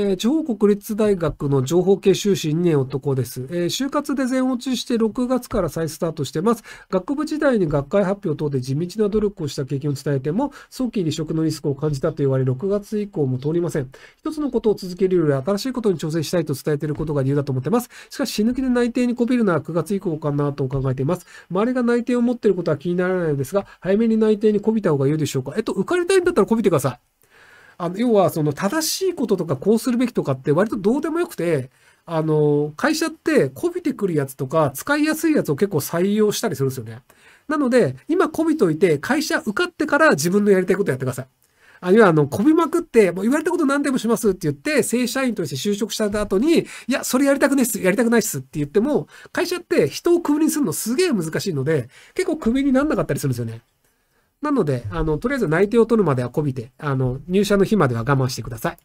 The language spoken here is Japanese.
えー、地方国立大学の情報系修士2年男です。えー、就活で全落ちして6月から再スタートしてます。学部時代に学会発表等で地道な努力をした経験を伝えても、早期に職のリスクを感じたと言われ、6月以降も通りません。一つのことを続けるより新しいことに挑戦したいと伝えていることが理由だと思ってます。しかし死ぬ気で内定にこびるのは9月以降かなと考えています。周りが内定を持っていることは気にならないのですが、早めに内定にこびた方が良いでしょうか。えっと、受かりたいんだったらこびてください。あの要はその正しいこととかこうするべきとかって割とどうでもよくて、あの、会社ってこびてくるやつとか使いやすいやつを結構採用したりするんですよね。なので、今こびといて会社受かってから自分のやりたいことやってください。あるいは、あの、こびまくって、もう言われたこと何でもしますって言って、正社員として就職した後に、いや、それやりたくないっす、やりたくないっすって言っても、会社って人をクビにするのすげえ難しいので、結構クビになんなかったりするんですよね。なので、あの、とりあえず内定を取るまではこびて、あの、入社の日までは我慢してください。